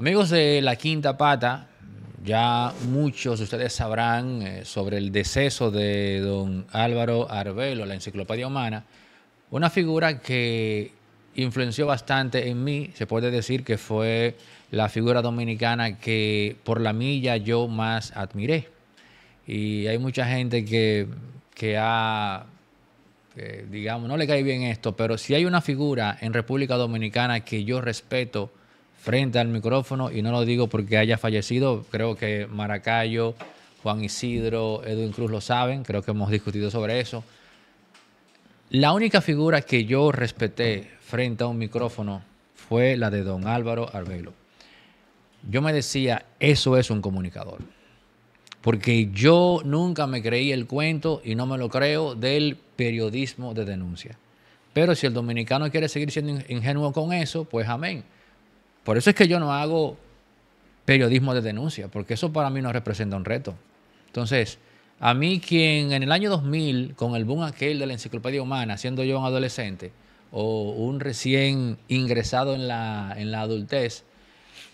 Amigos de La Quinta Pata, ya muchos de ustedes sabrán eh, sobre el deceso de don Álvaro Arbelo, la enciclopedia humana, una figura que influenció bastante en mí, se puede decir que fue la figura dominicana que por la milla yo más admiré. Y hay mucha gente que, ha, digamos, no le cae bien esto, pero si hay una figura en República Dominicana que yo respeto, frente al micrófono y no lo digo porque haya fallecido, creo que Maracayo, Juan Isidro, Edwin Cruz lo saben, creo que hemos discutido sobre eso. La única figura que yo respeté frente a un micrófono fue la de don Álvaro Arbelo. Yo me decía, eso es un comunicador. Porque yo nunca me creí el cuento y no me lo creo del periodismo de denuncia. Pero si el dominicano quiere seguir siendo ingenuo con eso, pues amén. Por eso es que yo no hago periodismo de denuncia, porque eso para mí no representa un reto. Entonces, a mí quien en el año 2000, con el boom aquel de la enciclopedia humana, siendo yo un adolescente o un recién ingresado en la, adultez,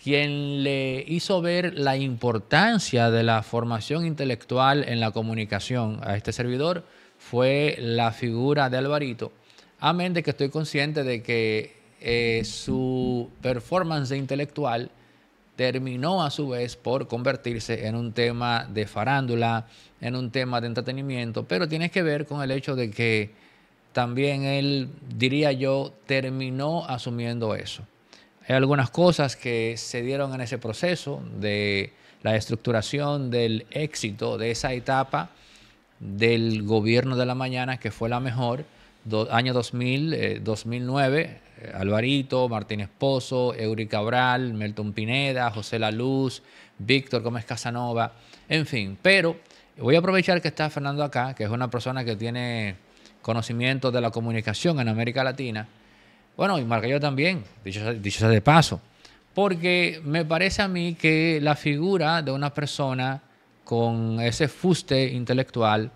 quien le hizo ver la importancia de la formación intelectual en la comunicación a este servidor fue la figura de Alvarito, amén de que estoy consciente de que eh, su performance intelectual terminó a su vez por convertirse en un tema de farándula, en un tema de entretenimiento, pero tiene que ver con el hecho de que también él, diría yo, terminó asumiendo eso. Hay algunas cosas que se dieron en ese proceso de la estructuración del éxito de esa etapa del gobierno de la mañana, que fue la mejor, año 2000, 2009 eh, Alvarito, Martín Esposo, Eury Cabral, Melton Pineda, José La Luz, Víctor Gómez Casanova, en fin. Pero voy a aprovechar que está Fernando acá, que es una persona que tiene conocimiento de la comunicación en América Latina. Bueno, y yo también, dicho, dicho sea de paso. Porque me parece a mí que la figura de una persona con ese fuste intelectual,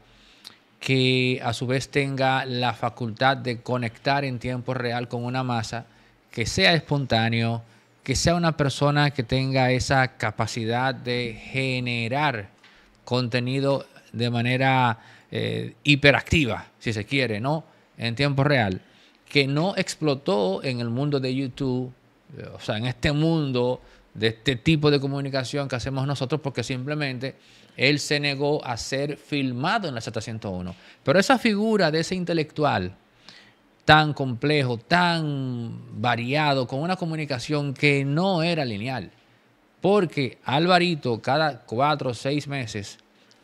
que a su vez tenga la facultad de conectar en tiempo real con una masa, que sea espontáneo, que sea una persona que tenga esa capacidad de generar contenido de manera eh, hiperactiva, si se quiere, ¿no? En tiempo real, que no explotó en el mundo de YouTube, eh, o sea, en este mundo de este tipo de comunicación que hacemos nosotros, porque simplemente él se negó a ser filmado en la 701, Pero esa figura de ese intelectual tan complejo, tan variado, con una comunicación que no era lineal, porque Alvarito cada cuatro o seis meses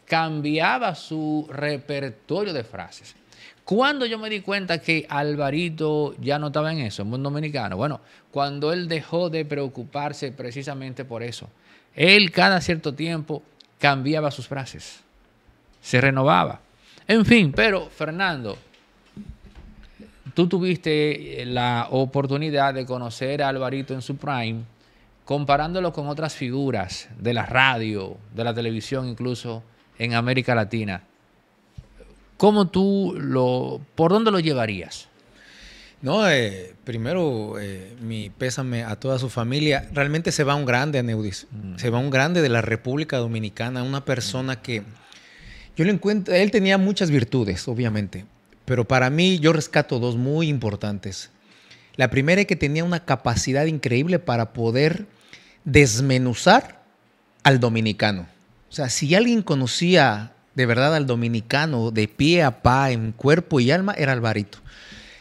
cambiaba su repertorio de frases. Cuando yo me di cuenta que Alvarito ya no estaba en eso, en mundo dominicano, bueno, cuando él dejó de preocuparse precisamente por eso. Él cada cierto tiempo cambiaba sus frases, se renovaba. En fin, pero Fernando, tú tuviste la oportunidad de conocer a Alvarito en su prime, comparándolo con otras figuras de la radio, de la televisión incluso en América Latina. ¿Cómo tú lo, por dónde lo llevarías? No, eh, primero, eh, mi pésame a toda su familia. Realmente se va un grande, Neudis. Mm. Se va un grande de la República Dominicana, una persona mm. que yo le encuentro, él tenía muchas virtudes, obviamente, pero para mí yo rescato dos muy importantes. La primera es que tenía una capacidad increíble para poder desmenuzar al dominicano. O sea, si alguien conocía de verdad al dominicano de pie a pa, en cuerpo y alma, era Alvarito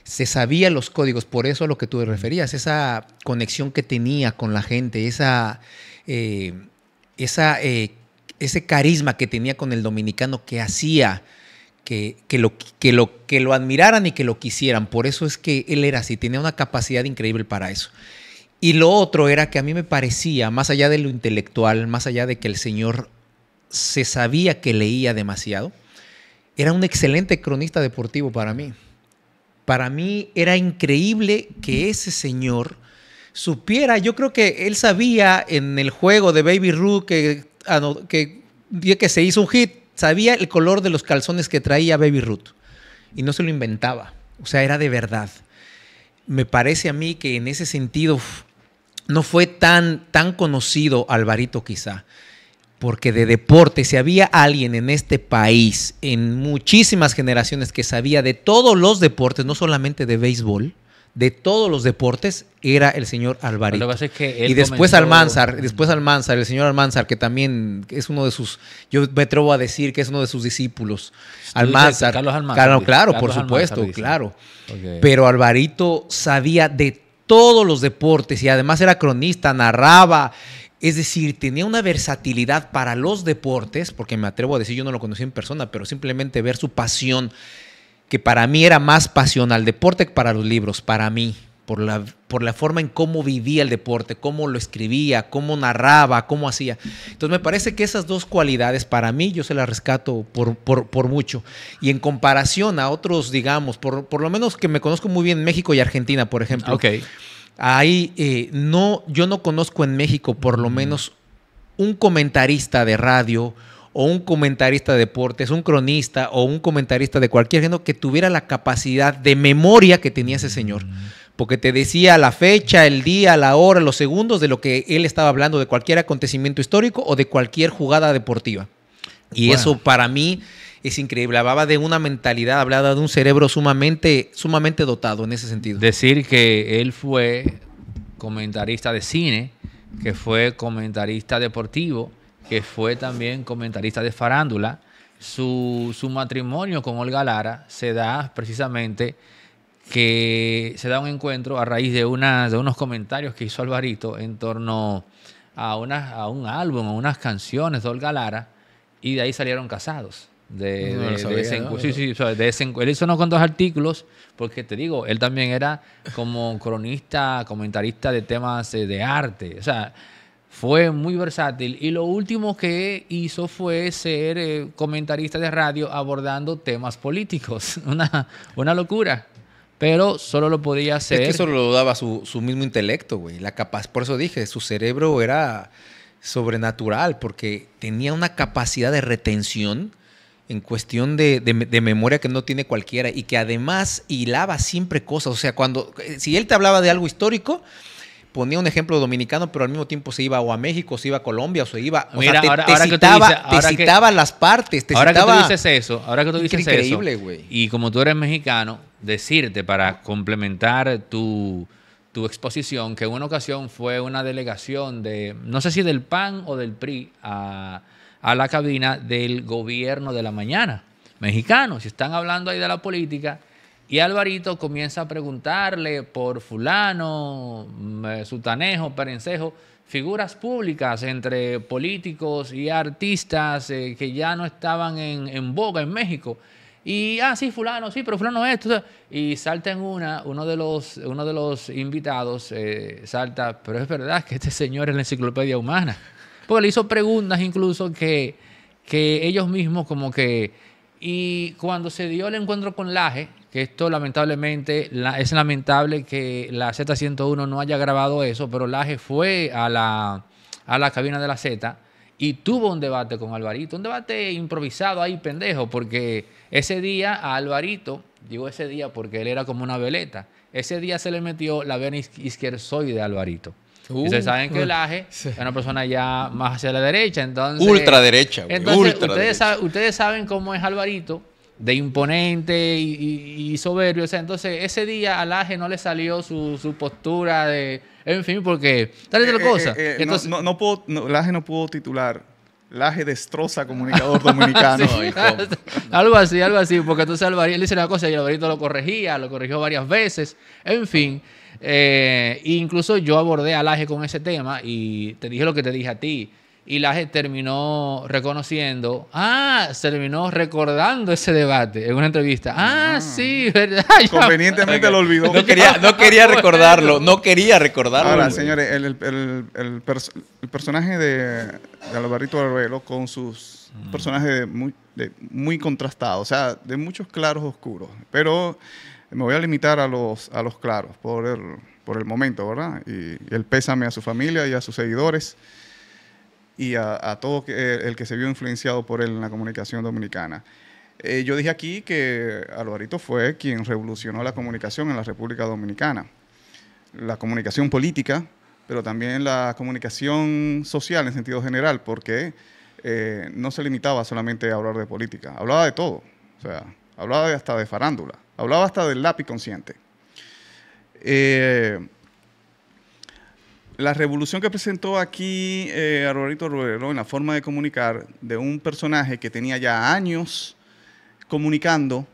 se sabía los códigos, por eso a lo que tú te referías, esa conexión que tenía con la gente, esa, eh, esa eh, ese carisma que tenía con el dominicano que hacía que, lo, que, lo, que lo admiraran y que lo quisieran. Por eso es que él era así, tenía una capacidad increíble para eso. Y lo otro era que a mí me parecía, más allá de lo intelectual, más allá de que el señor se sabía que leía demasiado, era un excelente cronista deportivo para mí para mí era increíble que ese señor supiera, yo creo que él sabía en el juego de Baby Ruth que, ah, que, se hizo un hit, sabía el color de los calzones que traía Baby Ruth y no se lo inventaba, o sea, era de verdad. Me parece a mí que en ese sentido no fue tan, tan conocido Alvarito quizá porque de deporte, si había alguien en este país, en muchísimas generaciones que sabía de todos los deportes, no solamente de béisbol, de todos los deportes, era el señor Alvarito. y después Almanzar, después Almanzar, el señor Almanzar, que también es uno de sus, yo me atrevo a decir que es uno de sus discípulos. Almanzar. Carlos Almanzar. Claro, por supuesto, claro. Pero Alvarito sabía de todos los deportes y además era cronista, narraba es decir, tenía una versatilidad para los deportes, porque me atrevo a decir, yo no lo conocí en persona, pero simplemente ver su pasión, que para mí era más pasión al deporte que para los libros, para mí, por la, por la forma en cómo vivía el deporte, cómo lo escribía, cómo narraba, cómo hacía. Entonces me parece que esas dos cualidades para mí yo se las rescato por, mucho. Y en comparación a otros, digamos, por, por, lo menos que me conozco muy bien México y Argentina, por ejemplo. Okay Ahí eh, no, yo no conozco en México por lo mm. menos un comentarista de radio o un comentarista de deportes, un cronista o un comentarista de cualquier género que tuviera la capacidad de memoria que tenía ese señor. Mm. Porque te decía la fecha, el día, la hora, los segundos de lo que él estaba hablando, de cualquier acontecimiento histórico o de cualquier jugada deportiva. Y eso para mí es increíble. Hablaba de una mentalidad, hablaba de un cerebro sumamente, sumamente dotado en ese sentido. Decir que él fue comentarista de cine, que fue comentarista deportivo, que fue también comentarista de farándula. Su, su matrimonio con Olga Lara se da precisamente que se da un encuentro a raíz de, de unos comentarios que hizo Alvarito en torno a, a un álbum, a unas canciones de Olga Lara, y de ahí salieron casados. De, de, ese, sí, sí, él hizo unos cuantos artículos, porque te digo, él también era como cronista, comentarista de temas eh, de arte. O sea, fue muy versátil. Y lo último que hizo fue ser eh, comentarista de radio abordando temas políticos. Una, una locura. Pero solo lo podía hacer. Es que eso lo daba su, su mismo intelecto, güey. La capaz, por eso dije, su cerebro era sobrenatural porque tenía una capacidad de retención en cuestión de, memoria que no tiene cualquiera y que además hilaba siempre cosas. O sea, cuando eh, si él te hablaba de algo histórico, ponía un ejemplo dominicano, pero al mismo tiempo se iba o a México, se iba a Colombia, o se iba. O Mira, sea, te, las partes. ahora que tú dices eso, ahora que tú dices increíble, güey Y como tú eres mexicano, decirte para complementar tu tu exposición, que en una ocasión fue una delegación de, no sé si del PAN o del PRI, a, la cabina del gobierno de la mañana, mexicano, si están hablando ahí de la política. Y Alvarito comienza a preguntarle por fulano, mm, eh, sutanejo, perencejo, figuras públicas entre políticos y artistas eh, que ya no estaban en, en boga en México. Y, ah, sí, fulano, sí, pero fulano esto. Y salta en una, uno de los, uno de los invitados eh, salta, pero es verdad que este señor es la enciclopedia humana. Porque le hizo preguntas incluso que, ellos mismos como que... Y cuando se dio el encuentro con Laje, que esto lamentablemente es lamentable que la Z101 no haya grabado eso, pero Laje fue a la, a la cabina de la Z y tuvo un debate con Alvarito, un debate improvisado ahí, pendejo, porque ese día a Alvarito, digo ese día porque él era como una veleta, ese día se le metió la vena izquierzoide de Alvarito. Uh. Ustedes saben que el es una persona ya más hacia la derecha, entonces... Ultraderecha, ustedes, saben cómo es Alvarito, de imponente y, soberbio. entonces ese día a aje no le salió su postura de en fin, porque tal y eh, eh, cosa. Eh, no, puedo, Laje no pudo titular. Laje destroza comunicador dominicano. algo así, algo así, porque tú Alvarito, él dice una cosa y Alvarito lo corregía, lo corrigió varias veces, en fin. incluso yo abordé a Laje con ese tema y te dije lo que te dije a ti y la terminó reconociendo, ah, se terminó recordando ese debate en una entrevista. Ah, ah. sí, verdad. Convenientemente lo olvidó. No quería, no quería ah, recordarlo, no quería recordarlo. Ahora, señores, el, personaje de, de, Alvarito Arbelo con sus mm. personajes muy, muy contrastados, o sea, de muchos claros oscuros, pero me voy a limitar a los, a los claros por el, por el momento, ¿verdad? Y, y el pésame a su familia y a sus seguidores y a, todo eh, el que se vio influenciado por él en la comunicación dominicana. Eh, yo dije aquí que Alvarito fue quien revolucionó la comunicación en la República Dominicana, la comunicación política, pero también la comunicación social en sentido general, porque eh, no se limitaba solamente a hablar de política, hablaba de todo, o sea, hablaba hasta de farándula, hablaba hasta del lápiz consciente. Eh, la revolución que presentó aquí eh, a Roberto Ruero en la forma de comunicar de un personaje que tenía ya años comunicando,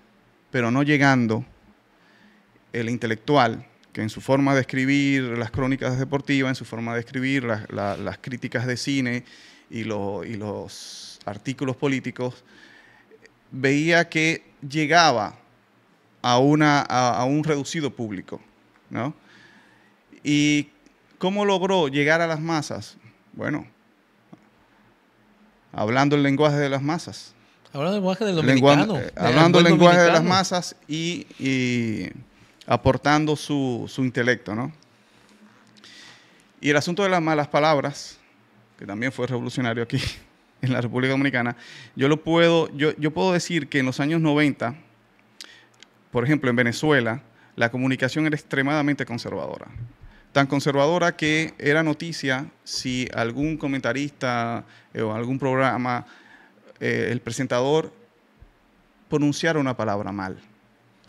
pero no llegando, el intelectual, que en su forma de escribir las crónicas deportivas, en su forma de escribir las críticas de cine y, los artículos políticos, veía que llegaba a, una, un reducido público, ¿no? Y ¿Cómo logró llegar a las masas? Bueno, hablando el lenguaje de las masas. Hablando el lenguaje del eh, dominicano. hablando el lenguaje de las masas y, aportando su, intelecto, ¿no? Y el asunto de las malas palabras, que también fue revolucionario aquí en la República Dominicana, yo lo puedo, yo, yo puedo decir que en los años 90, por ejemplo, en Venezuela, la comunicación era extremadamente conservadora tan conservadora que era noticia si algún comentarista eh, o algún programa, eh, el presentador, pronunciara una palabra mal.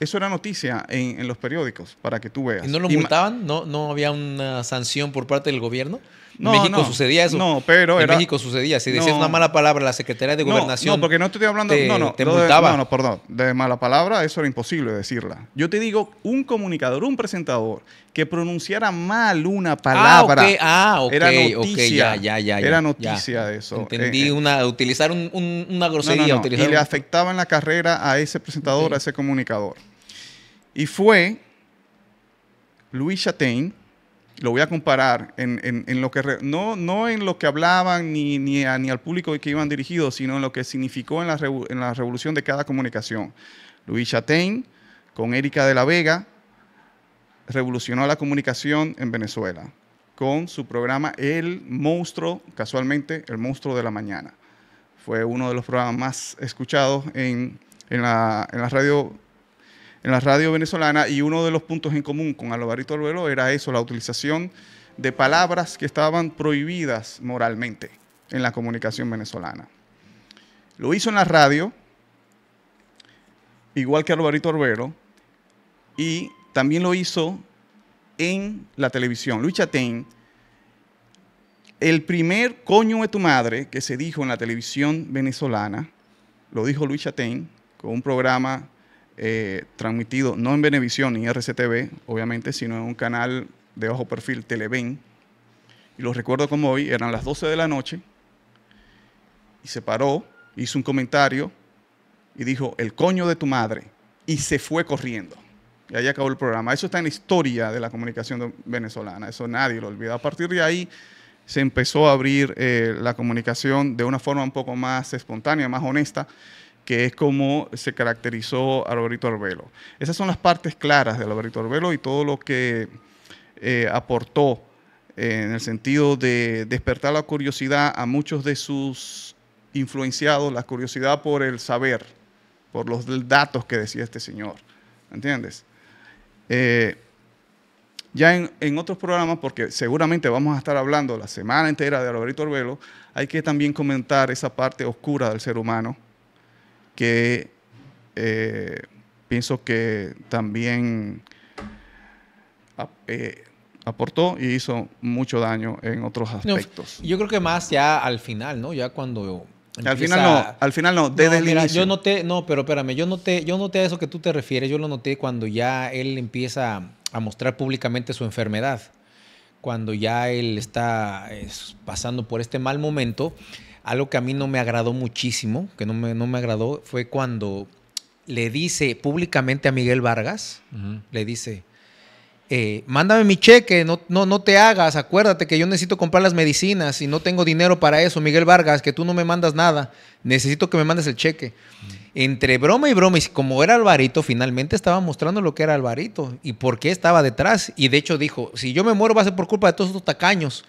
Eso era noticia en, los periódicos, para que tú veas. ¿Y no lo multaban? ¿No, ¿No había una sanción por parte del gobierno? no, México sucedía eso. No, pero en México sucedía. Si decía una mala palabra, la Secretaría de gobernación. No, porque no estoy hablando. de. no, no, te multaba. De, no, perdón. De mala palabra, eso era imposible decirla. Yo te digo, un comunicador, un presentador que pronunciara mal una ah, palabra. Ah, ok, Era noticia. ya, ya, ya, era noticia de eso. Entendí, eh, eh. una, utilizar un, una grosería. Utilizar y le afectaba en la carrera a ese presentador, a ese comunicador. Y fue Luis Chatain, lo voy a comparar en, lo que, no, no en lo que hablaban ni, ni, al público que iban dirigidos, sino en lo que significó en la, en la revolución de cada comunicación. Luis Chatain, con Erika de la Vega, revolucionó la comunicación en Venezuela con su programa El Monstruo, casualmente El Monstruo de la Mañana. Fue uno de los programas más escuchados en, la, en la radio en la radio venezolana y uno de los puntos en común con Alvarito Albelo era eso, la utilización de palabras que estaban prohibidas moralmente en la comunicación venezolana. Lo hizo en la radio, igual que Alvarito Orbero, y también lo hizo en la televisión. Luis Chatein, el primer coño de tu madre que se dijo en la televisión venezolana, lo dijo Luis Chatein con un programa eh, transmitido no en Venevisión ni RCTV, obviamente, sino en un canal de bajo perfil, Televen. Y lo recuerdo como hoy, eran las 12 de la noche, y se paró, hizo un comentario y dijo, el coño de tu madre, y se fue corriendo. Y ahí acabó el programa. Eso está en la historia de la comunicación venezolana, eso nadie lo olvida. A partir de ahí se empezó a abrir eh, la comunicación de una forma un poco más espontánea, más honesta que es como se caracterizó a Alberto Arbelo. Esas son las partes claras de Alberto Arbelo y todo lo que eh, aportó eh, en el sentido de despertar la curiosidad a muchos de sus influenciados, la curiosidad por el saber, por los datos que decía este señor. ¿Entiendes? Eh, ya en, otros programas, porque seguramente vamos a estar hablando la semana entera de Alberto Arbelo, hay que también comentar esa parte oscura del ser humano, que eh, pienso que también eh, aportó y hizo mucho daño en otros aspectos. yo creo que más ya al final, ¿no? Ya cuando Al final no, al final no, desde el inicio. Yo noté, no, pero espérame, yo noté, yo noté a eso que tú te refieres, yo lo noté cuando ya él empieza a mostrar públicamente su enfermedad, cuando ya él está pasando por este mal momento algo que a mí no me agradó muchísimo, que no me, agradó, fue cuando le dice públicamente a Miguel Vargas, le dice, eh, mándame mi cheque, no, no, te hagas, acuérdate que yo necesito comprar las medicinas y no tengo dinero para eso, Miguel Vargas, que tú no me mandas nada, necesito que me mandes el cheque. Entre broma y broma, y como era Alvarito, finalmente estaba mostrando lo que era Alvarito y por qué estaba detrás. Y de hecho dijo, si yo me muero va a ser por culpa de todos estos tacaños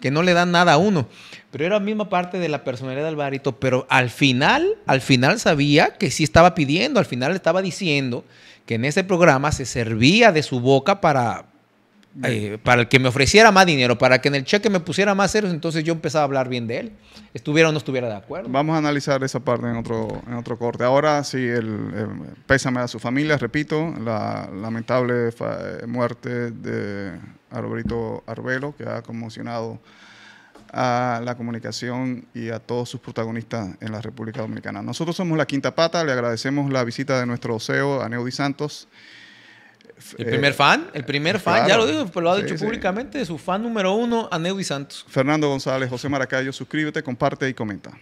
que no le dan nada a uno. Pero era la misma parte de la personalidad de Alvarito, pero al final, al final sabía que sí estaba pidiendo, al final estaba diciendo que en ese programa se servía de su boca para, eh, para el que me ofreciera más dinero, para que en el cheque me pusiera más ceros, entonces yo empezaba a hablar bien de él, estuviera o no estuviera de acuerdo. Vamos a analizar esa parte en otro, en otro corte. Ahora sí, el, pésame a su familia, repito, la lamentable eh, muerte de Alberto Arbelo, que ha conmocionado a la comunicación y a todos sus protagonistas en la República Dominicana. Nosotros somos La Quinta Pata, le agradecemos la visita de nuestro CEO, Aneudi Santos. El primer fan, el primer fan, ya lo digo, pero pues lo ha dicho públicamente, su fan número uno, y Santos. Fernando González, José Maracayo, suscríbete, comparte y comenta.